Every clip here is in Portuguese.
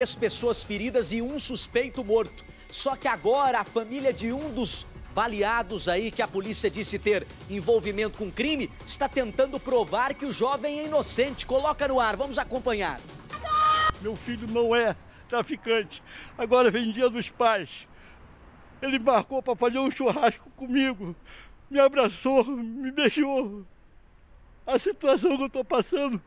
três pessoas feridas e um suspeito morto. Só que agora a família de um dos baleados aí que a polícia disse ter envolvimento com crime está tentando provar que o jovem é inocente. Coloca no ar, vamos acompanhar. Meu filho não é traficante. Agora vem dia dos pais. Ele marcou para fazer um churrasco comigo. Me abraçou, me beijou. A situação que eu estou passando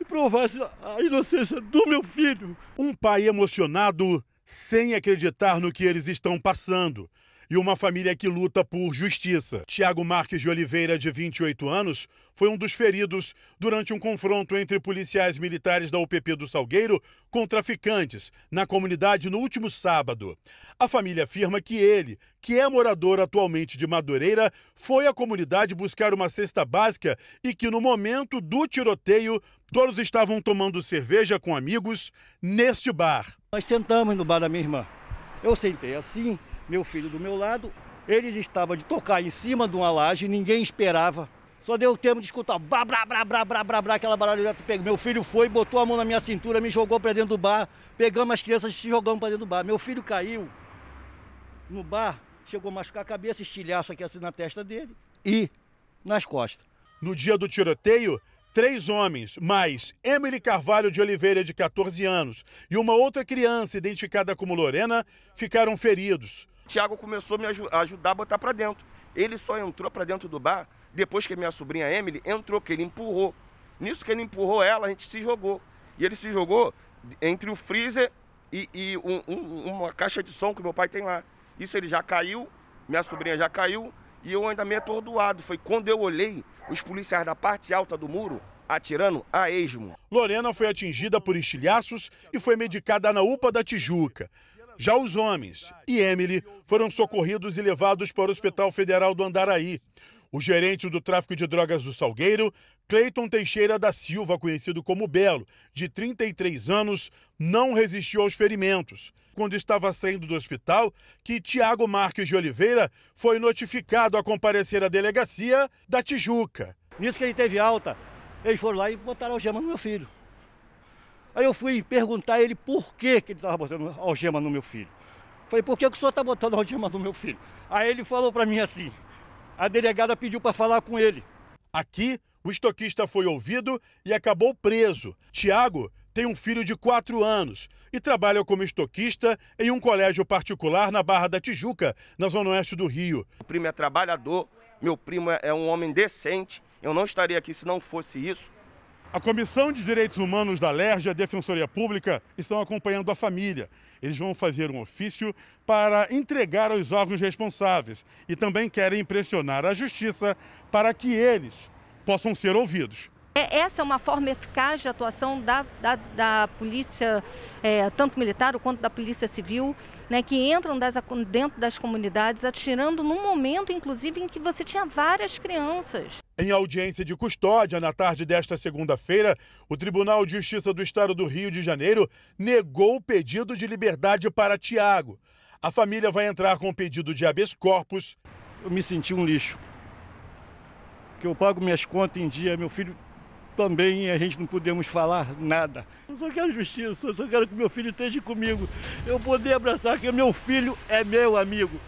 e provasse a inocência do meu filho. Um pai emocionado sem acreditar no que eles estão passando e uma família que luta por justiça. Tiago Marques de Oliveira, de 28 anos, foi um dos feridos durante um confronto entre policiais militares da UPP do Salgueiro com traficantes na comunidade no último sábado. A família afirma que ele, que é morador atualmente de Madureira, foi à comunidade buscar uma cesta básica e que no momento do tiroteio todos estavam tomando cerveja com amigos neste bar. Nós sentamos no bar da minha irmã. Eu sentei assim, meu filho do meu lado. Eles estavam de tocar em cima de uma laje, ninguém esperava. Só deu tempo de escutar blá, blá, blá, blá, blá, blá, blá, aquela baralhada Meu filho foi, botou a mão na minha cintura, me jogou para dentro do bar. Pegamos as crianças e se jogamos para dentro do bar. Meu filho caiu no bar, chegou a machucar a cabeça, estilhaço aqui assim na testa dele e nas costas. No dia do tiroteio, três homens, mais Emily Carvalho de Oliveira, de 14 anos, e uma outra criança identificada como Lorena, ficaram feridos. Tiago começou a me aj ajudar a botar para dentro. Ele só entrou para dentro do bar depois que a minha sobrinha Emily entrou, que ele empurrou. Nisso que ele empurrou ela, a gente se jogou. E ele se jogou entre o freezer e, e um, um, uma caixa de som que meu pai tem lá. Isso ele já caiu, minha sobrinha já caiu, e eu ainda meio atordoado. Foi quando eu olhei os policiais da parte alta do muro atirando a esmo. Lorena foi atingida por estilhaços e foi medicada na UPA da Tijuca. Já os homens e Emily foram socorridos e levados para o Hospital Federal do Andaraí. O gerente do tráfico de drogas do Salgueiro, Cleiton Teixeira da Silva, conhecido como Belo, de 33 anos, não resistiu aos ferimentos. Quando estava saindo do hospital, que Tiago Marques de Oliveira foi notificado a comparecer à delegacia da Tijuca. Nisso que ele teve alta, eles foram lá e botaram algema no meu filho. Aí eu fui perguntar a ele por que, que ele estava botando algema no meu filho. Falei, por que, que o senhor está botando algema no meu filho? Aí ele falou para mim assim, a delegada pediu para falar com ele. Aqui, o estoquista foi ouvido e acabou preso. Tiago tem um filho de 4 anos e trabalha como estoquista em um colégio particular na Barra da Tijuca, na zona oeste do Rio. O primo é trabalhador, meu primo é, é um homem decente. Eu não estaria aqui se não fosse isso. A Comissão de Direitos Humanos da LERJ e a Defensoria Pública estão acompanhando a família. Eles vão fazer um ofício para entregar aos órgãos responsáveis e também querem pressionar a justiça para que eles possam ser ouvidos. É, essa é uma forma eficaz de atuação da, da, da polícia, é, tanto militar quanto da polícia civil, né, que entram das, dentro das comunidades, atirando num momento, inclusive, em que você tinha várias crianças. Em audiência de custódia na tarde desta segunda-feira, o Tribunal de Justiça do Estado do Rio de Janeiro negou o pedido de liberdade para Tiago. A família vai entrar com o pedido de habeas corpus. Eu me senti um lixo. Que eu pago minhas contas em dia, meu filho também, e a gente não podemos falar nada. Eu só quero justiça, eu só quero que meu filho esteja comigo. Eu poder abraçar que meu filho é meu amigo.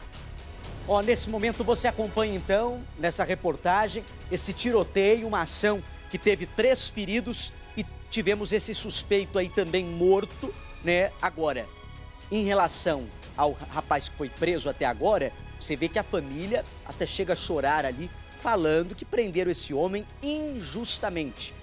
Ó, nesse momento você acompanha então, nessa reportagem, esse tiroteio, uma ação que teve três feridos e tivemos esse suspeito aí também morto, né? Agora, em relação ao rapaz que foi preso até agora, você vê que a família até chega a chorar ali, falando que prenderam esse homem injustamente.